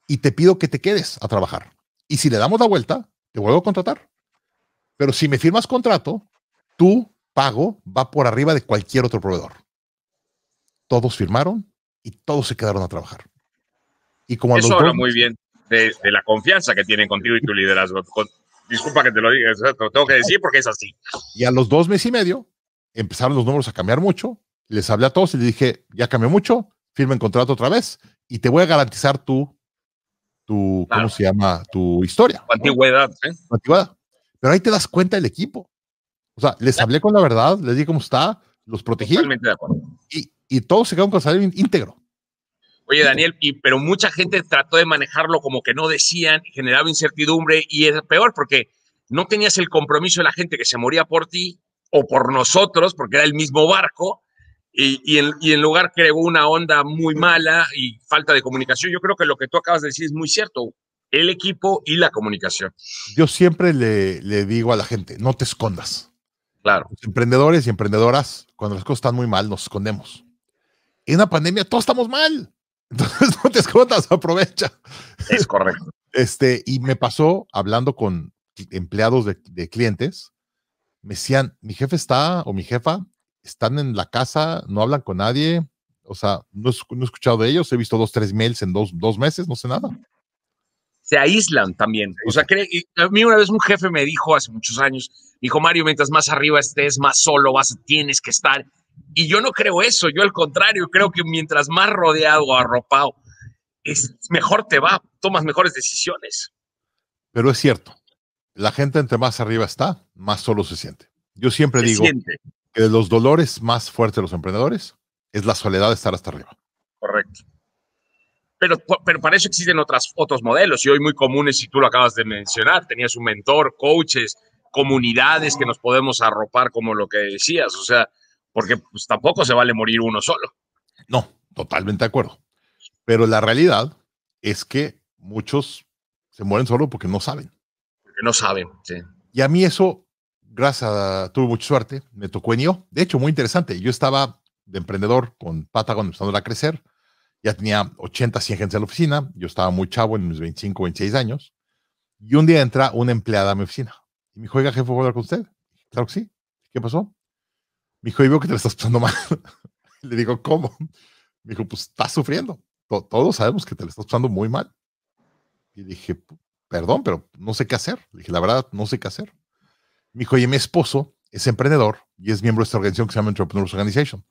Y te pido que te quedes a trabajar. Y si le damos la vuelta, te vuelvo a contratar. Pero si me firmas contrato, tu pago va por arriba de cualquier otro proveedor. Todos firmaron y todos se quedaron a trabajar. Y como Eso habla muy bien de, la confianza que tienen contigo y tu liderazgo. disculpa que te lo diga, tengo que decir porque es así. Y a los dos meses y medio empezaron los números a cambiar mucho. Les hablé a todos y les dije, ya cambió mucho, firmen contrato otra vez y te voy a garantizar tu, tu ¿cómo se llama? Tu historia. ¿eh? antigüedad. Pero ahí te das cuenta el equipo. O sea, les hablé con la verdad, les di cómo está, los protegí. Totalmente de acuerdo. Y, y todos se quedaron con salir íntegro. Oye, Daniel, y, pero mucha gente trató de manejarlo como que no decían, generaba incertidumbre y es peor porque no tenías el compromiso de la gente que se moría por ti o por nosotros, porque era el mismo barco, y, en, y en, lugar creó una onda muy mala y falta de comunicación. Yo creo que lo que tú acabas de decir es muy cierto, el equipo y la comunicación. Yo siempre le digo a la gente, no te escondas. Claro. emprendedores y emprendedoras, cuando las cosas están muy mal, nos escondemos. En una pandemia todos estamos mal. Entonces no te escondas, aprovecha. Es correcto. Este, y me pasó hablando con empleados de, clientes, me decían, mi jefe está o mi jefa están en la casa, no hablan con nadie, o sea, no, no he escuchado de ellos, he visto dos, tres mails en dos, dos meses, no sé nada se aíslan también. O sea, a mí una vez un jefe me dijo hace muchos años, dijo Mario, mientras más arriba estés, más solo vas, tienes que estar. Y yo no creo eso, yo al contrario, creo que mientras más rodeado o arropado, es, mejor te va, tomas mejores decisiones. Pero es cierto, la gente entre más arriba está, más solo se siente. Yo siempre digo que de los dolores más fuertes de los emprendedores es la soledad de estar hasta arriba. Correcto. Pero, pero para eso existen otras, otros modelos y hoy muy comunes, si tú lo acabas de mencionar, tenías un mentor, coaches, comunidades que nos podemos arropar como lo que decías, o sea, porque pues, tampoco se vale morir uno solo. No, totalmente de acuerdo. Pero la realidad es que muchos se mueren solo porque no saben. Porque no saben, sí. Y a mí eso, gracias a, tuve mucha suerte, me tocó en yo De hecho, muy interesante. Yo estaba de emprendedor con Patagon empezando a crecer ya tenía 80, 100 gente en la oficina, yo estaba muy chavo, en mis 25, 26 años, y un día entra una empleada a mi oficina y me dijo, oiga, jefe, ¿puedo hablar con usted? Claro que sí. ¿Qué pasó? Me dijo, y veo que te lo estás pasando mal. le digo, ¿cómo? Me dijo, pues estás sufriendo. todos sabemos que te lo estás pasando muy mal. Y dije, perdón, pero no sé qué hacer. Le dije, la verdad, no sé qué hacer. Me dijo, oye, mi esposo es emprendedor y es miembro de esta organización que se llama Entrepreneurs Organization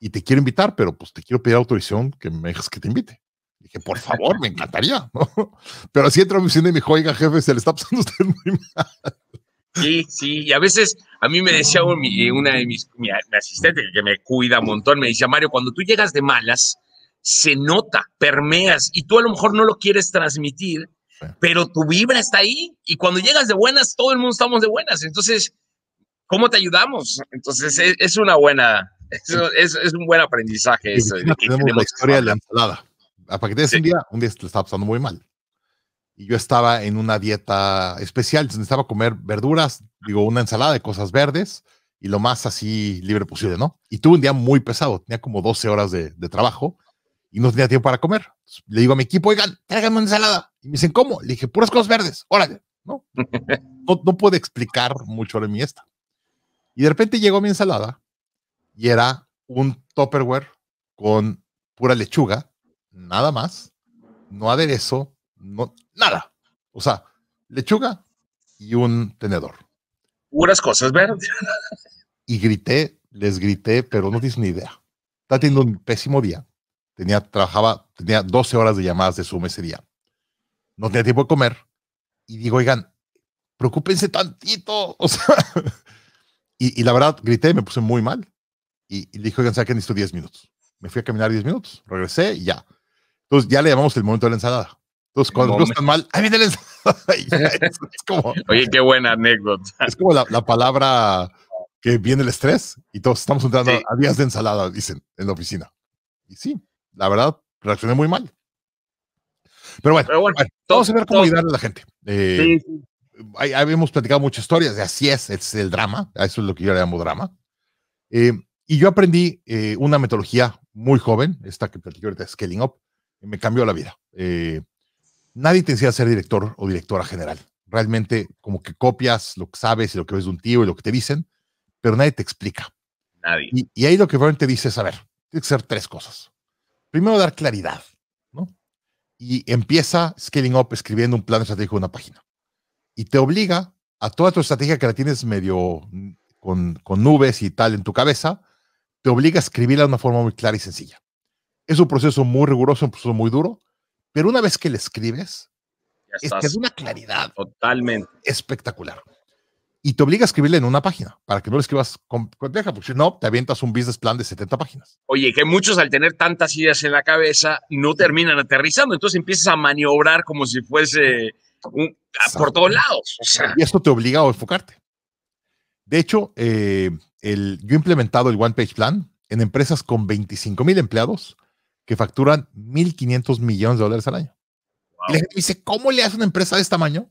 y te quiero invitar, pero pues te quiero pedir autorización que me dejes que te invite. Dije, por favor, me encantaría, Pero así entra a mi oficina y me dijo, oiga, jefe, se le está pasando usted muy mal. Sí, sí, y a veces a mí me decía eh, una de mis asistentes que me cuida un montón, me decía, Mario, cuando tú llegas de malas, se nota, permeas, y tú a lo mejor no lo quieres transmitir, pero tu vibra está ahí, y cuando llegas de buenas, todo el mundo estamos de buenas, entonces, ¿cómo te ayudamos? Entonces, e, es una buena, eso, es, es, un buen aprendizaje. Eso, tenemos la historia de la ensalada. Para que te des un día, un día estaba pasando muy mal. Y yo estaba en una dieta especial, necesitaba comer verduras, digo, una ensalada de cosas verdes y lo más así libre posible, ¿no? Y tuve un día muy pesado, tenía como 12 horas de, trabajo y no tenía tiempo para comer. le digo a mi equipo, oigan, tráiganme una ensalada. Y me dicen, ¿cómo? Le dije, puras cosas verdes, órale, ¿no? No, no puedo explicar mucho de mi esta. Y de repente llegó mi ensalada y era un Topperware con pura lechuga, nada más, no aderezo, no, nada. O sea, lechuga y un tenedor. Puras cosas verdes. Y grité, les grité, pero no tienes ni idea. Está teniendo un pésimo día. Tenía, trabajaba, tenía 12 horas de llamadas de Zoom ese día. No tenía tiempo de comer. Y digo, oigan, preocúpense tantito. y, y la verdad, grité, me puse muy mal y, le dijo, oigan, que necesito 10 minutos. Me fui a caminar 10 minutos, regresé y ya. Entonces ya le llamamos el momento de la ensalada. Entonces cuando los están mal, ¡ahí viene la ensalada! es, como, Oye, qué buena anécdota. Es como la, la, palabra que viene el estrés y todos estamos entrando a días de ensalada, dicen, en la oficina. Y sí, la verdad, reaccioné muy mal. Pero bueno, todos todo, cómo la gente. Eh, sí. Ahí, hemos platicado muchas historias, de así es, es el drama, eso es lo que yo le llamo drama. Eh, y yo aprendí eh, una metodología muy joven, esta que particularmente ahorita, Scaling Up, y me cambió la vida. Eh, nadie te decía ser director o directora general. Realmente como que copias lo que sabes y lo que ves de un tío y lo que te dicen, pero nadie te explica. Nadie. Y, ahí lo que realmente dice es, a ver, tienes que ser tres cosas. Primero, dar claridad, ¿no? Y empieza Scaling Up escribiendo un plan estratégico de una página. Y te obliga a toda tu estrategia que la tienes medio mm, con, con nubes y tal en tu cabeza, te obliga a escribirla de una forma muy clara y sencilla. Es un proceso muy riguroso, un proceso muy duro, pero una vez que le escribes, es, que da una claridad totalmente espectacular. Y te obliga a escribirla en una página, para que no le escribas compleja, porque si no, te avientas un business plan de 70 páginas. Oye, que muchos al tener tantas ideas en la cabeza no terminan aterrizando, entonces empiezas a maniobrar como si fuese por todos lados. Y esto te obliga a enfocarte. De hecho, eh, yo he implementado el One Page Plan en empresas con 25 mil empleados que facturan 1.500 millones de dólares al año. Y la gente dice, ¿cómo le hace una empresa de este tamaño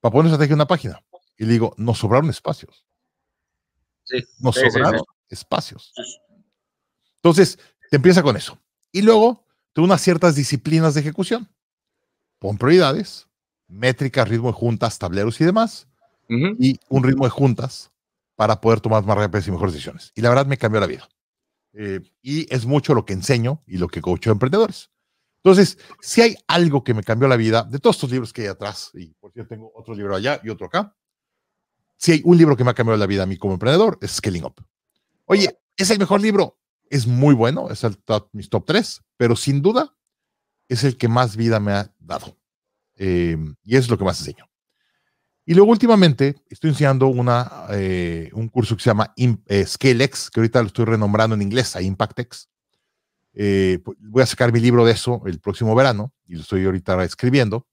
para poner estrategia en una página? Y le digo, nos sobraron espacios. nos sobraron espacios. Entonces, te empieza con eso. Y luego, tú unas ciertas disciplinas de ejecución. Pon prioridades, métricas, ritmo de juntas, tableros y demás. Y un ritmo de juntas para poder tomar más rápidas y mejores decisiones. Y la verdad me cambió la vida. Eh, y es mucho lo que enseño y lo que coacho a emprendedores. Entonces, si hay algo que me cambió la vida, de todos estos libros que hay atrás, y por cierto tengo otro libro allá y otro acá, si hay un libro que me ha cambiado la vida a mí como emprendedor, es Scaling Up. Oye, es el mejor libro, es muy bueno, es el top, mis top 3, pero sin duda es el que más vida me ha dado. Eh, y es lo que más enseño. Y luego últimamente estoy enseñando una, eh, un curso que se llama eh, Scalex, que ahorita lo estoy renombrando en inglés a Impactex. Eh, pues, voy a sacar mi libro de eso el próximo verano y lo estoy ahorita escribiendo.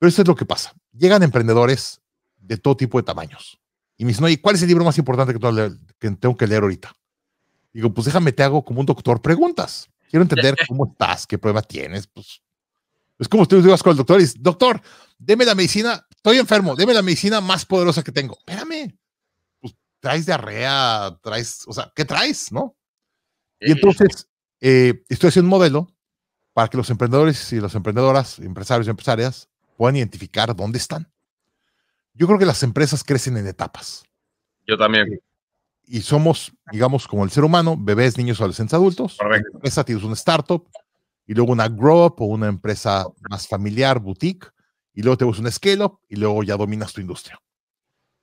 Pero eso es lo que pasa. Llegan emprendedores de todo tipo de tamaños. Y me dicen, oye, ¿cuál es el libro más importante que tengo que leer ahorita? Digo, pues déjame, te hago como un doctor preguntas. Quiero entender cómo estás, qué problema tienes. Pues, es como si tú digas con el doctor y doctor, deme la medicina, estoy enfermo, deme la medicina más poderosa que tengo. Espérame, pues traes diarrea, traes, o sea, ¿qué traes, no? Y entonces, eh, estoy haciendo un modelo para que los emprendedores y las emprendedoras, empresarios y empresarias, puedan identificar dónde están. Yo creo que las empresas crecen en etapas. Yo también. Y somos, digamos, como el ser humano, bebés, niños, adolescentes, adultos. Una empresa tienes una startup y luego una grow up o una empresa más familiar, boutique y luego te tenemos un scale-up y luego ya dominas tu industria.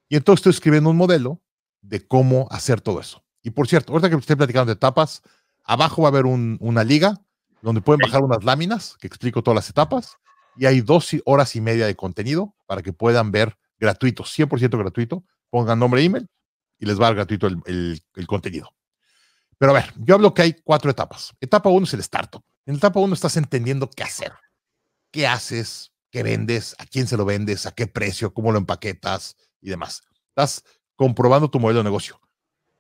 Y entonces estoy escribiendo un modelo de cómo hacer todo eso. Y por cierto, ahorita que estoy platicando de etapas, abajo va a haber una liga donde pueden bajar unas láminas que explico todas las etapas y hay dos horas y media de contenido para que puedan ver gratuito, 100% gratuito. Pongan nombre e email y les va a dar gratuito el, contenido. Pero a ver, yo hablo que hay cuatro etapas. Etapa uno es el startup. En etapa uno estás entendiendo qué hacer. ¿Qué haces? qué vendes, a quién se lo vendes, a qué precio, cómo lo empaquetas y demás. Estás comprobando tu modelo de negocio.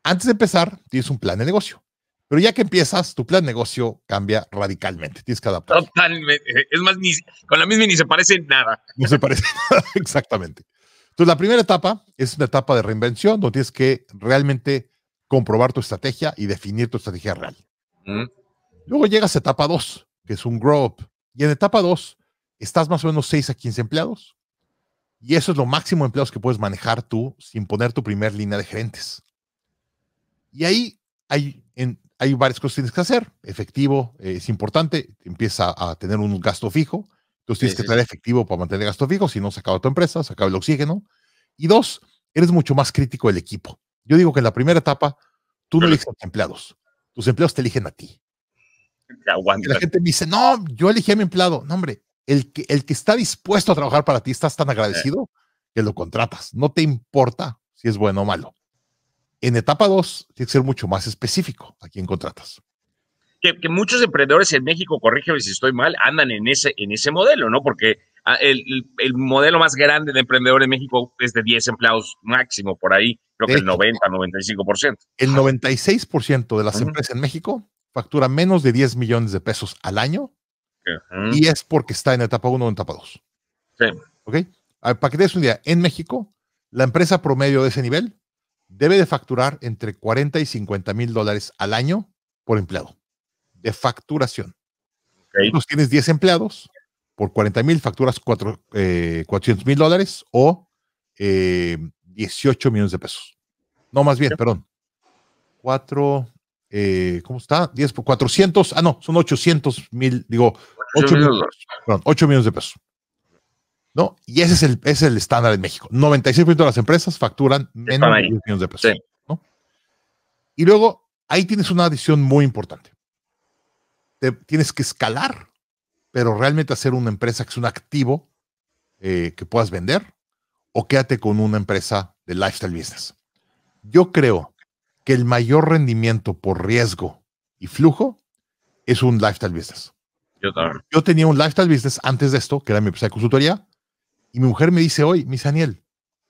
Antes de empezar, tienes un plan de negocio. Pero ya que empiezas, tu plan de negocio cambia radicalmente. Tienes que adaptar. Totalmente. Es más, ni, con la misma ni se parece nada. No se parece nada, exactamente. Entonces, la primera etapa es una etapa de reinvención donde tienes que realmente comprobar tu estrategia y definir tu estrategia real. Luego llegas a etapa 2, que es un grow up. Y en etapa 2 estás más o menos 6 a 15 empleados. Y eso es lo máximo de empleados que puedes manejar tú sin poner tu primer línea de gerentes. Y ahí hay, en, hay varias cosas que tienes que hacer. Efectivo eh, es importante, empieza a tener un gasto fijo. Entonces tienes que traer efectivo para mantener gasto fijo, si no se acaba tu empresa, se acaba el oxígeno. Y dos, eres mucho más crítico del equipo. Yo digo que en la primera etapa, tú no eliges a tus empleados, tus empleados te eligen a ti. La gente me dice, no, yo elegí a mi empleado. No, hombre, el que, está dispuesto a trabajar para ti, estás tan agradecido que lo contratas. No te importa si es bueno o malo. En etapa 2, tiene que ser mucho más específico a quién contratas. Que, muchos emprendedores en México, corrígeme si estoy mal, andan en ese, en ese modelo, ¿no? Porque ah, el, modelo más grande de emprendedor en México es de 10 empleados máximo, por ahí, creo que el 90, 95%. El 96% de las empresas en México factura menos de 10 millones de pesos al año y es porque está en etapa 1 o en etapa 2. Sí. ¿Ok? para que te des un día. en México, la empresa promedio de ese nivel debe de facturar entre 40 y 50 mil dólares al año por empleado. De facturación. Okay. Tú tienes 10 empleados, por 40 mil facturas 4, 400 eh, mil dólares o 18 eh, millones de pesos. No, más bien, perdón. 4, eh, ¿cómo está? 10 por 400, ah, no, son 800 mil, digo, 8 millones, de pesos. ¿No? Y ese es el, el estándar en México. 96% de las empresas facturan menos de 10 millones de pesos. Y luego, ahí tienes una adición muy importante. tienes que escalar, pero realmente hacer una empresa que es un activo eh, que puedas vender o quédate con una empresa de lifestyle business. Yo creo que el mayor rendimiento por riesgo y flujo es un lifestyle business. Yo tenía un lifestyle business antes de esto, que era mi empresa de consultoría, y mi mujer me dice hoy, mi Daniel,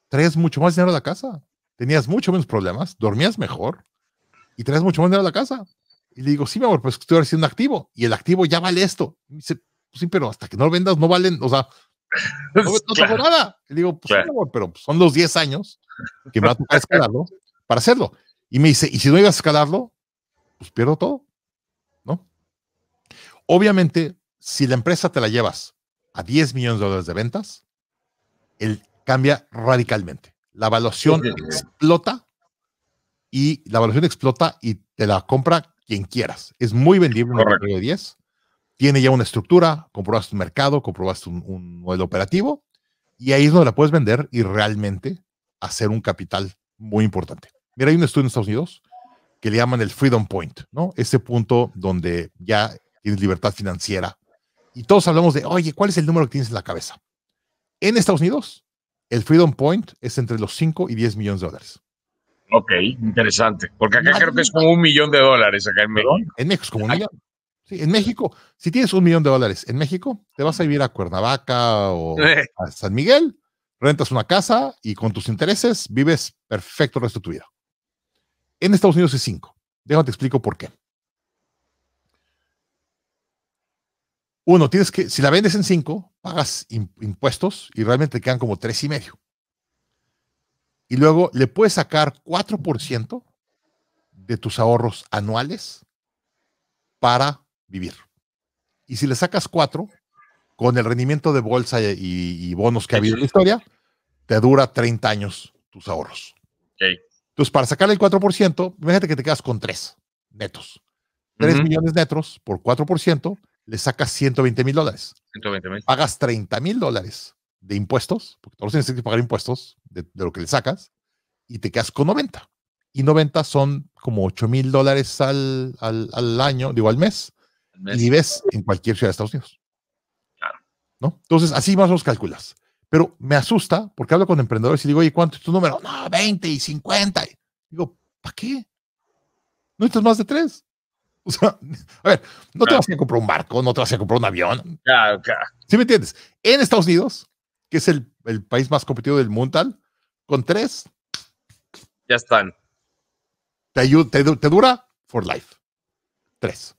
traes mucho más dinero a la casa, tenías mucho menos problemas, dormías mejor y traes mucho más dinero a la casa. Y le digo, sí, mi amor, pues estoy haciendo activo y el activo ya vale esto. Y dice, pues sí, pero hasta que no lo vendas no valen, o sea, no, no nada. le digo, pues amor, pero pues, son los 10 años que me va a escalarlo para hacerlo. Y me dice, y si no ibas a escalarlo, pues pierdo todo. Obviamente, si la empresa te la llevas a 10 millones de dólares de ventas, el cambia radicalmente. La evaluación explota y la evaluación explota y te la compra quien quieras. Es muy vendible un de 10. Tiene ya una estructura, comprobaste un mercado, comprobaste un, modelo operativo y ahí es donde la puedes vender y realmente hacer un capital muy importante. Mira, hay un estudio en Estados Unidos que le llaman el Freedom Point, ¿no? Ese punto donde ya de libertad financiera. Y todos hablamos de, oye, ¿cuál es el número que tienes en la cabeza? En Estados Unidos, el Freedom Point es entre los 5 y 10 millones de dólares. Ok, interesante. Porque acá creo que es como un millón de dólares acá en México. En México en México, si tienes un millón de dólares en México, te vas a vivir a Cuernavaca o a San Miguel, rentas una casa y con tus intereses vives perfecto el resto de tu vida. En Estados Unidos es 5. Déjame te explico por qué. Uno, tienes que, si la vendes en cinco, pagas impuestos y realmente te quedan como tres y medio. Y luego le puedes sacar 4% de tus ahorros anuales para vivir. Y si le sacas cuatro con el rendimiento de bolsa y, bonos que ha habido en la historia, te dura 30 años tus ahorros. Entonces, para sacarle el 4%, imagínate que te quedas con tres netos. Tres millones netos por ciento le sacas 120 mil dólares. Pagas 30 mil dólares de impuestos, porque todos tienes que pagar impuestos de, lo que le sacas, y te quedas con 90. Y 90 son como 8 mil dólares al, año, digo, al mes, y ves en cualquier ciudad de Estados Unidos. Claro. ¿No? Entonces, así más los calculas. Pero me asusta porque hablo con emprendedores y digo, oye, ¿cuánto es tu número? No, 20 y 50. Digo, ¿para qué? No necesitas más de tres a ver, no te vas a comprar un barco, no te vas a comprar un avión. Claro, ¿Sí me entiendes? En Estados Unidos, que es el, país más competitivo del mundo, con tres. Ya están. Te, ayuda, te, dura for life. Tres.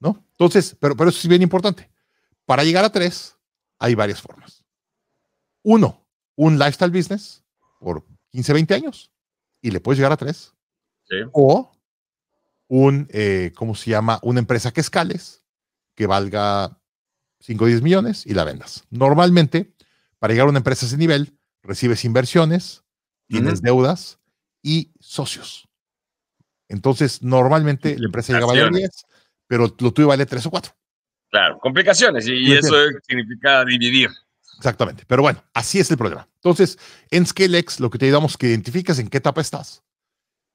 ¿No? Entonces, pero, pero eso es bien importante. Para llegar a tres, hay varias formas. Uno, un lifestyle business por 15, 20 años y le puedes llegar a tres. Sí. O un, eh, ¿cómo se llama? Una empresa que escales, que valga 5 o 10 millones y la vendas. Normalmente, para llegar a una empresa a ese nivel, recibes inversiones, tienes deudas y socios. Entonces, normalmente la empresa llega a valer 10, pero lo tuyo vale 3 o 4. Claro, complicaciones y, eso significa dividir. Exactamente, pero bueno, así es el problema. Entonces, en ScaleX lo que te ayudamos es que identificas en qué etapa estás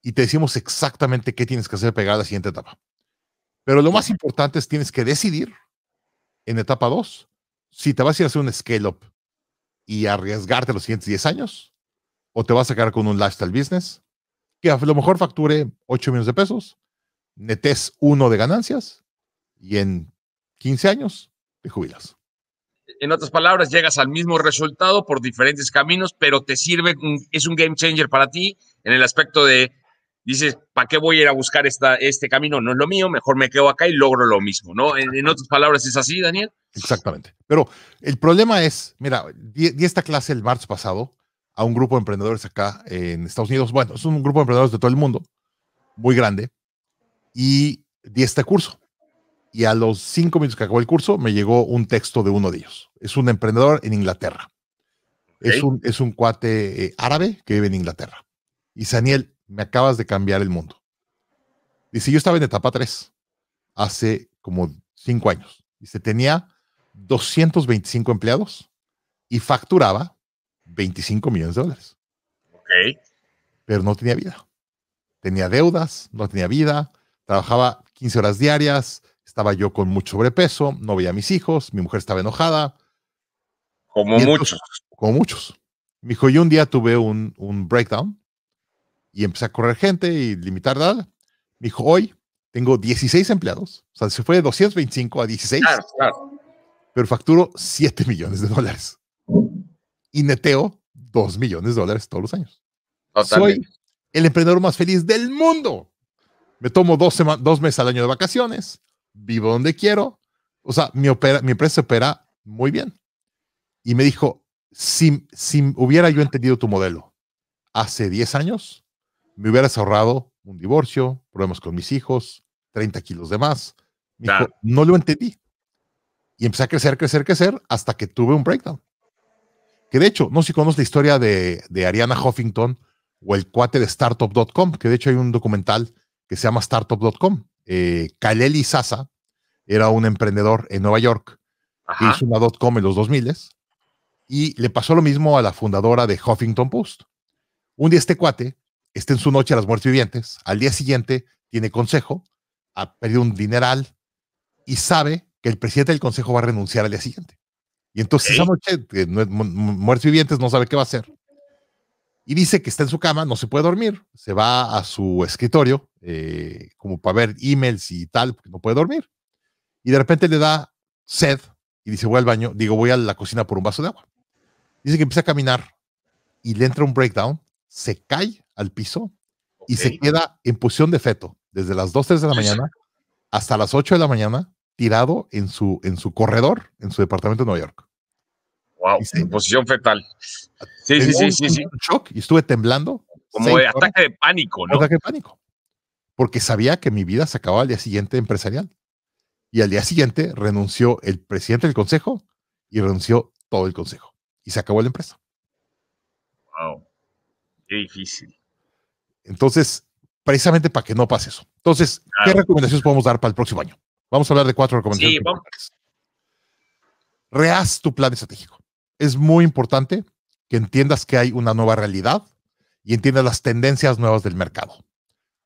y te decimos exactamente qué tienes que hacer para a la siguiente etapa. Pero lo más importante es tienes que decidir en etapa 2 si te vas a ir a hacer un scale-up y arriesgarte los siguientes 10 años o te vas a quedar con un lifestyle business que a lo mejor facture 8 millones de pesos, netes 1 de ganancias y en 15 años te jubilas. En otras palabras, llegas al mismo resultado por diferentes caminos, pero te sirve, es un game changer para ti en el aspecto de dices, ¿para qué voy a ir a buscar esta, este camino? No es lo mío, mejor me quedo acá y logro lo mismo, ¿no? En, otras palabras, ¿es así, Daniel? Exactamente. Pero el problema es, mira, di, esta clase el marzo pasado a un grupo de emprendedores acá en Estados Unidos, bueno, es un grupo de emprendedores de todo el mundo, muy grande, y di este curso. Y a los cinco minutos que acabó el curso, me llegó un texto de uno de ellos. Es un emprendedor en Inglaterra. Es, un, es un cuate eh, árabe que vive en Inglaterra. Y Daniel me acabas de cambiar el mundo. Dice, yo estaba en etapa 3 hace como 5 años. Dice, tenía 225 empleados y facturaba 25 millones de dólares. Ok. Pero no tenía vida. Tenía deudas, no tenía vida, trabajaba 15 horas diarias, estaba yo con mucho sobrepeso, no veía a mis hijos, mi mujer estaba enojada. Como muchos. Como muchos. Me dijo, yo un día tuve un, un breakdown y empecé a correr gente y limitar nada. Me dijo, hoy tengo 16 empleados, o sea, se fue de 225 a 16, claro, claro. pero facturo 7 millones de dólares y neteo 2 millones de dólares todos los años. Totalmente. Soy el emprendedor más feliz del mundo. Me tomo dos, dos meses al año de vacaciones, vivo donde quiero, o sea, mi, opera, mi empresa opera muy bien. Y me dijo, si, si hubiera yo entendido tu modelo hace 10 años, me hubieras ahorrado un divorcio, problemas con mis hijos, 30 kilos de más. no lo entendí. Y empecé a crecer, crecer, crecer hasta que tuve un breakdown. Que de hecho, no sé si conoces la historia de, de Ariana Huffington o el cuate de startup.com, que de hecho hay un documental que se llama startup.com. Eh, Kaleli Sasa era un emprendedor en Nueva York hizo una .com en los 2000 y le pasó lo mismo a la fundadora de Huffington Post. Un día este cuate está en su noche a las muertes vivientes, al día siguiente tiene consejo, ha perdido un dineral y sabe que el presidente del consejo va a renunciar al día siguiente. Y entonces esa noche, eh, muertes vivientes, no sabe qué va a hacer. Y dice que está en su cama, no se puede dormir, se va a su escritorio eh, como para ver emails y tal, porque no puede dormir. Y de repente le da sed y dice, voy al baño, digo, voy a la cocina por un vaso de agua. Dice que empieza a caminar y le entra un breakdown, se cae al piso y se queda en posición de feto desde las 2, 3 de la mañana hasta las 8 de la mañana tirado en su, en su corredor, en su departamento de Nueva York. Wow, en posición fetal. Sí, sí, sí, sí, sí. shock y estuve temblando. Como de ataque de pánico, ¿no? Ataque de pánico. Porque sabía que mi vida se acababa al día siguiente empresarial. Y al día siguiente renunció el presidente del consejo y renunció todo el consejo. Y se acabó la empresa. Wow. Qué difícil. Entonces, precisamente para que no pase eso. Entonces, ¿qué recomendaciones podemos dar para el próximo año? Vamos a hablar de cuatro recomendaciones. Sí, vamos. Rehaz tu plan estratégico. Es muy importante que entiendas que hay una nueva realidad y entiendas las tendencias nuevas del mercado.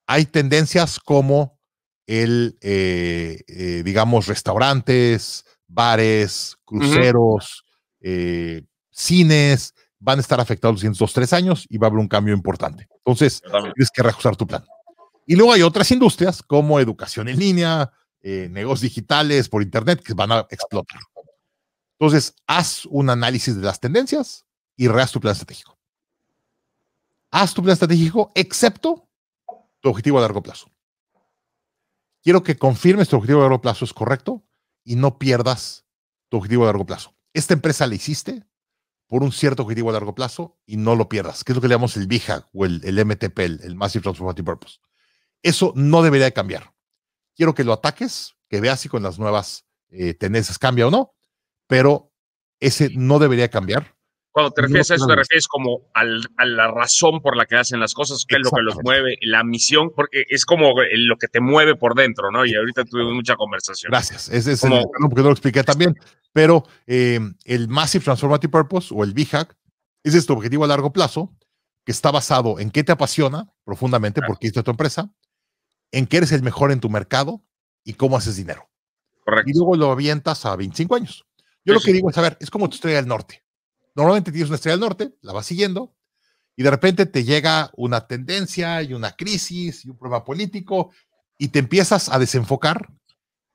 Hay tendencias como el, eh, eh, digamos, restaurantes, bares, cruceros, eh, cines, van a estar afectados los siguientes dos, tres años y va a haber un cambio importante. Entonces, tienes que reajustar tu plan. Y luego hay otras industrias como educación en línea, eh, negocios digitales por Internet que van a explotar. Entonces, haz un análisis de las tendencias y rehaz tu plan estratégico. Haz tu plan estratégico, excepto tu objetivo a largo plazo. Quiero que confirmes tu objetivo a largo plazo es correcto y no pierdas tu objetivo a largo plazo. Esta empresa la hiciste, por un cierto objetivo a largo plazo y no lo pierdas, que es lo que le llamamos el BHA o el, MTP, el, Massive Transformative Purpose. Eso no debería cambiar. Quiero que lo ataques, que veas si con las nuevas eh, tendencias cambia o no, pero ese no debería cambiar cuando te refieres a eso, te refieres como a la razón por la que hacen las cosas, qué es lo que los mueve, la misión, porque es como eh, lo que te mueve por dentro, ¿no? Y ahorita tuvimos mucha conversación. Gracias, ese es el, no, porque no lo expliqué también, pero em, el Massive Transformative Purpose o el BHAG, es este objetivo a largo plazo que está basado en qué te apasiona profundamente, porque tu empresa, en qué eres el mejor en tu mercado y cómo haces dinero. Correcto. Y luego lo avientas a 25 años. Yo lo que digo es, a ver, es como tu estrella al norte normalmente tienes una estrella del norte, la vas siguiendo, y de repente te llega una tendencia y una crisis y un problema político, y te empiezas a desenfocar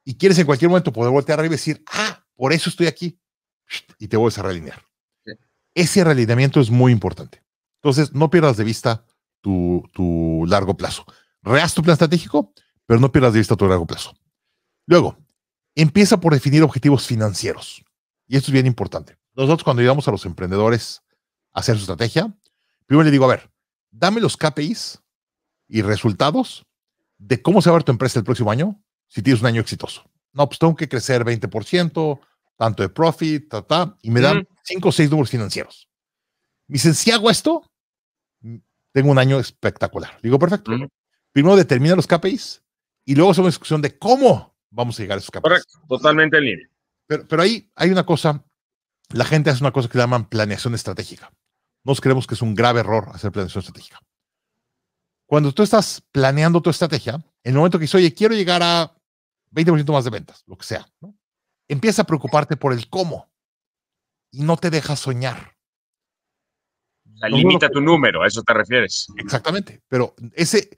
y quieres en cualquier momento poder voltear arriba y decir, ah, por eso estoy aquí, y te vuelves a realinear. Ese realineamiento es muy importante. Entonces, no pierdas de vista tu, largo plazo. reas tu plan estratégico, pero no pierdas de vista tu largo plazo. Luego, empieza por definir objetivos financieros. Y esto es bien importante. Nosotros cuando ayudamos a los emprendedores a hacer su estrategia, primero le digo, a ver, dame los KPIs y resultados de cómo se va a ver tu empresa el próximo año si tienes un año exitoso. No, pues tengo que crecer 20%, tanto de profit, ta, ta, y me dan cinco o seis números financieros. Me dicen, si hago esto, mm, tengo un año espectacular. Digo, perfecto. Primero determina los KPIs y luego hacemos discusión de cómo vamos a llegar a esos KPIs. Correcto, totalmente en Pero, pero ahí hay una cosa la gente hace una cosa que llaman planeación estratégica. Nos creemos que es un grave error hacer planeación estratégica. Cuando tú estás planeando tu estrategia, en el momento que dices, oye, quiero llegar a 20% más de ventas, lo que sea, empieza a preocuparte por el cómo y no te dejas soñar. La limita tu número, a eso te refieres. Exactamente, pero ese,